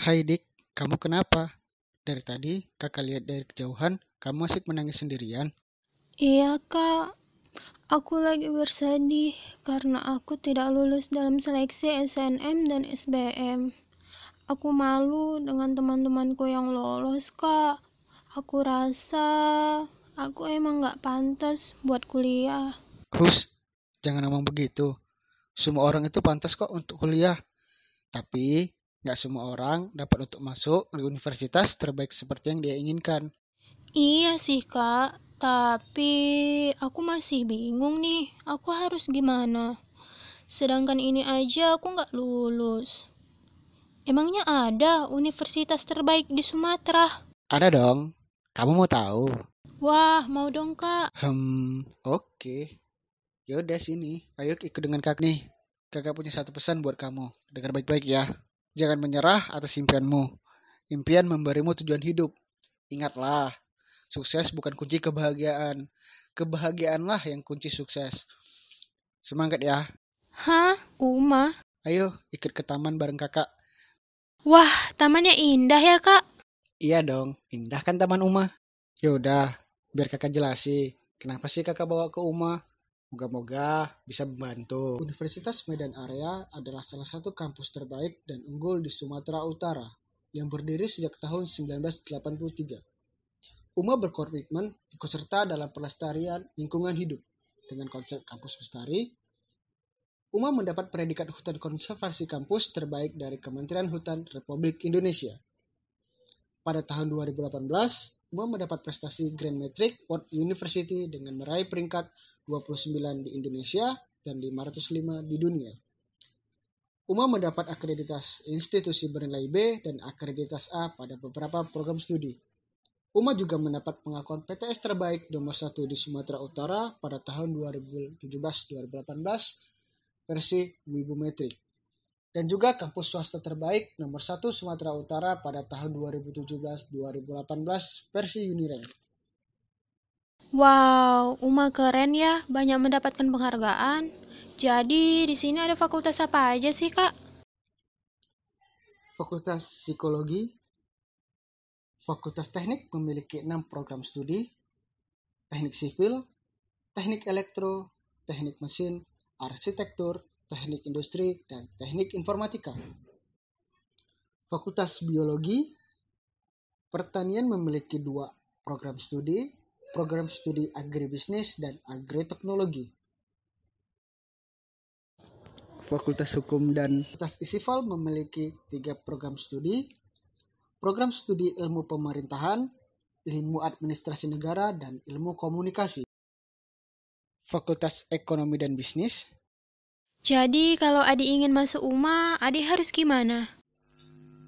Hai Dik, kamu kenapa? Dari tadi kakak lihat dari kejauhan, kamu masih menangis sendirian. Iya kak, aku lagi bersedih karena aku tidak lulus dalam seleksi SNM dan SBM. Aku malu dengan teman-temanku yang lolos kak. Aku rasa aku emang gak pantas buat kuliah. Hus, Jangan ngomong begitu. Semua orang itu pantas kok untuk kuliah. Tapi nggak semua orang dapat untuk masuk di universitas terbaik seperti yang dia inginkan. Iya sih kak, tapi aku masih bingung nih. Aku harus gimana? Sedangkan ini aja aku nggak lulus. Emangnya ada universitas terbaik di Sumatera? Ada dong. Kamu mau tahu? Wah, mau dong kak. Hmm, oke. Okay. Ya udah sini, ayo ikut dengan kak nih. Kakak punya satu pesan buat kamu. Dengar baik-baik ya. Jangan menyerah atas impianmu. Impian memberimu tujuan hidup. Ingatlah, sukses bukan kunci kebahagiaan. Kebahagiaanlah yang kunci sukses. Semangat ya. Hah, Uma? Ayo, ikut ke taman bareng kakak. Wah, tamannya indah ya, Kak. Iya dong, indah kan taman Uma. Yaudah, biar kakak jelasin. Kenapa sih kakak bawa ke Uma? Moga-moga bisa membantu. Universitas Medan Area adalah salah satu kampus terbaik dan unggul di Sumatera Utara yang berdiri sejak tahun 1983. UMA berkomitmen ikut serta dalam pelestarian lingkungan hidup dengan konsep kampus lestari. UMA mendapat predikat hutan konservasi kampus terbaik dari Kementerian Hutan Republik Indonesia. Pada tahun 2018, Uma mendapat prestasi Grand Metric World University dengan meraih peringkat 29 di Indonesia dan 505 di dunia. UMA mendapat akreditas institusi bernilai B dan akreditas A pada beberapa program studi. UMA juga mendapat pengakuan PTS terbaik nomor 1 di Sumatera Utara pada tahun 2017-2018 versi Wibu Metric dan juga kampus swasta terbaik nomor 1 Sumatera Utara pada tahun 2017-2018 versi Unirank. Wow, Uma keren ya, banyak mendapatkan penghargaan. Jadi, di sini ada fakultas apa aja sih, Kak? Fakultas Psikologi, Fakultas Teknik memiliki 6 program studi, Teknik Sipil, Teknik Elektro, Teknik Mesin, Arsitektur, teknik industri, dan teknik informatika. Fakultas Biologi, Pertanian memiliki dua program studi, program studi agribisnis dan agriteknologi. Fakultas Hukum dan Fakultas Isifal memiliki tiga program studi, program studi ilmu pemerintahan, ilmu administrasi negara, dan ilmu komunikasi. Fakultas Ekonomi dan Bisnis jadi kalau adik ingin masuk UMA, adik harus gimana?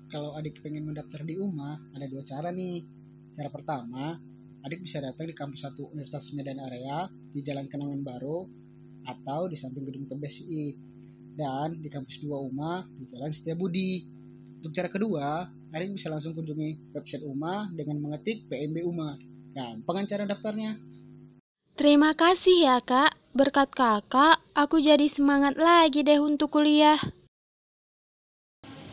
Kalau adik pengen mendaftar di UMA, ada dua cara nih. Cara pertama, adik bisa datang di kampus satu Universitas Medan Area di Jalan Kenangan Baru atau di samping gedung KBSI dan di kampus dua UMA di Jalan Setia Budi. Untuk cara kedua, adik bisa langsung kunjungi website UMA dengan mengetik PMB UMA. Gampang kan cara daftarnya. Terima kasih ya kak. Berkat kakak, aku jadi semangat lagi deh untuk kuliah.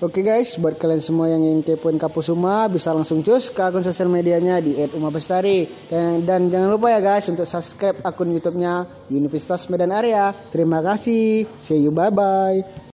Oke guys, buat kalian semua yang ingin kepoin kapusuma Uma, bisa langsung cus ke akun sosial medianya di @umabestari Dan, dan jangan lupa ya guys untuk subscribe akun YouTube-nya Universitas Medan Area. Terima kasih. See you bye bye.